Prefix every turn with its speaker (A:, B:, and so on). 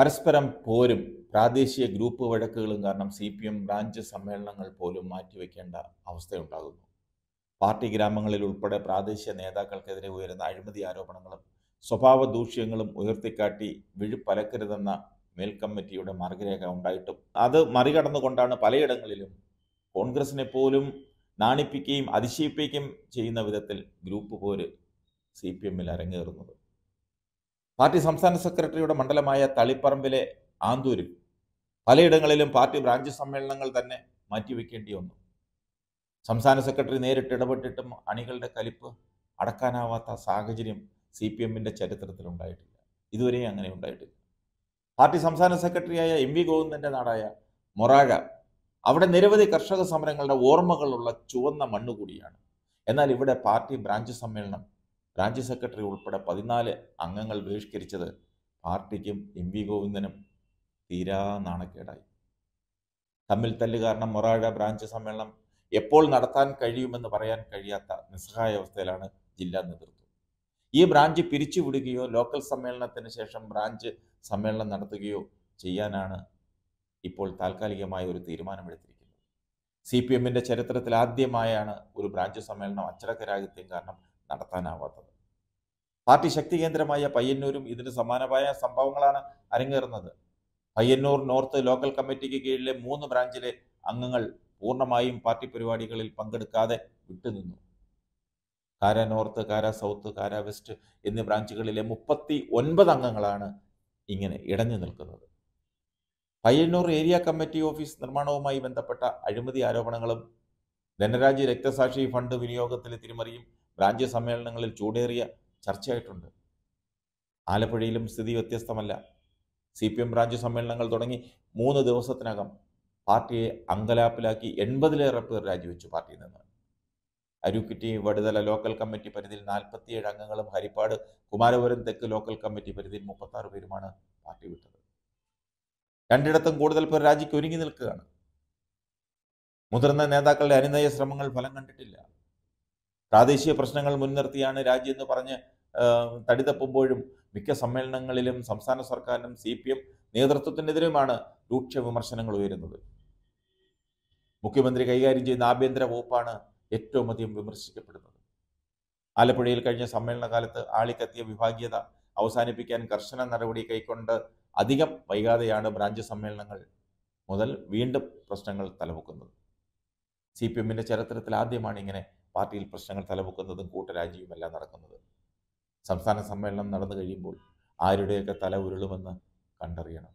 A: പരസ്പരം പോരും പ്രാദേശിക ഗ്രൂപ്പ് വഴക്കുകളും കാരണം സി പി എം ബ്രാഞ്ച് സമ്മേളനങ്ങൾ പോലും മാറ്റിവെക്കേണ്ട അവസ്ഥയുണ്ടാകുന്നു പാർട്ടി ഗ്രാമങ്ങളിൽ ഉൾപ്പെടെ പ്രാദേശിക നേതാക്കൾക്കെതിരെ ഉയരുന്ന അഴിമതി ആരോപണങ്ങളും സ്വഭാവ ദൂഷ്യങ്ങളും ഉയർത്തിക്കാട്ടി വിഴുപ്പലക്കരുതെന്ന മേൽക്കമ്മിറ്റിയുടെ മാർഗരേഖ ഉണ്ടായിട്ടും അത് മറികടന്നുകൊണ്ടാണ് പലയിടങ്ങളിലും കോൺഗ്രസിനെ പോലും നാണിപ്പിക്കുകയും അതിശയിപ്പിക്കുകയും ചെയ്യുന്ന വിധത്തിൽ ഗ്രൂപ്പ് പോര് സി പി എമ്മിൽ അരങ്ങേറുന്നത് പാർട്ടി സംസ്ഥാന സെക്രട്ടറിയുടെ മണ്ഡലമായ തളിപ്പറമ്പിലെ ആന്തൂരിൽ പലയിടങ്ങളിലും പാർട്ടി ബ്രാഞ്ച് സമ്മേളനങ്ങൾ തന്നെ മാറ്റിവെക്കേണ്ടി വന്നു സംസ്ഥാന സെക്രട്ടറി നേരിട്ട് ഇടപെട്ടിട്ടും അണികളുടെ കലിപ്പ് അടക്കാനാവാത്ത സാഹചര്യം സി പി എമ്മിൻ്റെ ചരിത്രത്തിൽ ഉണ്ടായിട്ടില്ല ഇതുവരെയും അങ്ങനെ ഉണ്ടായിട്ടില്ല പാർട്ടി സംസ്ഥാന സെക്രട്ടറിയായ എം വി ഗോവിന്ദൻ്റെ നാടായ മൊറാഴ അവിടെ നിരവധി കർഷക സമരങ്ങളുടെ ഓർമ്മകളുള്ള ചുവന്ന മണ്ണുകൂടിയാണ് കൂടിയാണ് എന്നാൽ ഇവിടെ പാർട്ടി ബ്രാഞ്ച് സമ്മേളനം രാജ്യ സെക്രട്ടറി ഉൾപ്പെടെ പതിനാല് അംഗങ്ങൾ ബഹിഷ്കരിച്ചത് പാർട്ടിക്കും എം വി ഗോവിന്ദനും തീരാ നാണക്കേടായി തമ്മിൽ തല്ല് കാരണം മൊറാഴ ബ്രാഞ്ച് സമ്മേളനം എപ്പോൾ നടത്താൻ കഴിയുമെന്ന് പറയാൻ കഴിയാത്ത അവസ്ഥയിലാണ് ജില്ലാ നേതൃത്വം ഈ ബ്രാഞ്ച് പിരിച്ചുവിടുകയോ ലോക്കൽ സമ്മേളനത്തിന് ശേഷം ബ്രാഞ്ച് സമ്മേളനം നടത്തുകയോ ചെയ്യാനാണ് ഇപ്പോൾ താൽക്കാലികമായ ഒരു തീരുമാനമെടുത്തിരിക്കുന്നത് സി പി എമ്മിന്റെ ചരിത്രത്തിൽ ആദ്യമായാണ് ഒരു ബ്രാഞ്ച് സമ്മേളനം അച്ചടക്ക കാരണം നടത്താനാവാത്തത് പാർട്ടി ശക്തി കേന്ദ്രമായ പയ്യന്നൂരും ഇതിന് സമാനമായ സംഭവങ്ങളാണ് അരങ്ങേറുന്നത് പയ്യന്നൂർ നോർത്ത് ലോക്കൽ കമ്മിറ്റിക്ക് കീഴിലെ മൂന്ന് ബ്രാഞ്ചിലെ അംഗങ്ങൾ പൂർണ്ണമായും പാർട്ടി പരിപാടികളിൽ പങ്കെടുക്കാതെ വിട്ടുനിന്നു കാര നോർത്ത് കാര സൗത്ത് കാര വെസ്റ്റ് എന്നീ ബ്രാഞ്ചുകളിലെ മുപ്പത്തി ഒൻപത് അംഗങ്ങളാണ് ഇങ്ങനെ ഇടഞ്ഞു നിൽക്കുന്നത് പയ്യന്നൂർ ഏരിയ കമ്മിറ്റി ഓഫീസ് നിർമ്മാണവുമായി ബന്ധപ്പെട്ട അഴിമതി ആരോപണങ്ങളും ധനരാജ് രക്തസാക്ഷി ഫണ്ട് വിനിയോഗത്തിലെ തിരിമറിയും സമ്മേളനങ്ങളിൽ ചൂടേറിയ ചർച്ചയായിട്ടുണ്ട് ആലപ്പുഴയിലും സ്ഥിതി വ്യത്യസ്തമല്ല സി പി എം സമ്മേളനങ്ങൾ തുടങ്ങി മൂന്ന് ദിവസത്തിനകം പാർട്ടിയെ അങ്കലാപ്പിലാക്കി എൺപതിലേറെ പേർ രാജിവെച്ചു പാർട്ടിയിൽ നിന്ന് അരുക്കിറ്റി വടുതല ലോക്കൽ കമ്മിറ്റി പരിധിയിൽ നാൽപ്പത്തിയേഴ് അംഗങ്ങളും ഹരിപ്പാട് കുമാരപുരം തെക്ക് ലോക്കൽ കമ്മിറ്റി പരിധിയിൽ മുപ്പത്താറ് പേരുമാണ് പാർട്ടി വിട്ടത് രണ്ടിടത്തും കൂടുതൽ പേർ രാജിക്ക് ഒരുങ്ങി നിൽക്കുകയാണ് മുതിർന്ന നേതാക്കളുടെ അനുനയ ശ്രമങ്ങൾ ഫലം കണ്ടിട്ടില്ല പ്രാദേശിക പ്രശ്നങ്ങൾ മുൻനിർത്തിയാണ് രാജ്യം എന്ന് പറഞ്ഞ് തടിതപ്പുമ്പോഴും മിക്ക സമ്മേളനങ്ങളിലും സംസ്ഥാന സർക്കാരിനും സി പി എം നേതൃത്വത്തിനെതിരെയുമാണ് രൂക്ഷ വിമർശനങ്ങൾ ഉയരുന്നത് മുഖ്യമന്ത്രി കൈകാര്യം ചെയ്യുന്ന ആഭ്യന്തര വകുപ്പാണ് ഏറ്റവും അധികം വിമർശിക്കപ്പെടുന്നത് ആലപ്പുഴയിൽ കഴിഞ്ഞ സമ്മേളനകാലത്ത് ആളിക്കത്തിയ വിഭാഗീയത അവസാനിപ്പിക്കാൻ കർശന നടപടി കൈക്കൊണ്ട് അധികം വൈകാതെയാണ് ബ്രാഞ്ച് സമ്മേളനങ്ങൾ മുതൽ വീണ്ടും പ്രശ്നങ്ങൾ തലമുക്കുന്നത് സി പി എമ്മിൻ്റെ ചരിത്രത്തിൽ ആദ്യമാണ് ഇങ്ങനെ പാർട്ടിയിൽ പ്രശ്നങ്ങൾ തലപൊക്കുന്നതും കൂട്ടരാജിയും നടക്കുന്നത് സംസ്ഥാന സമ്മേളനം നടന്നു കഴിയുമ്പോൾ ആരുടെയൊക്കെ തല ഉരുളുമെന്ന് കണ്ടറിയണം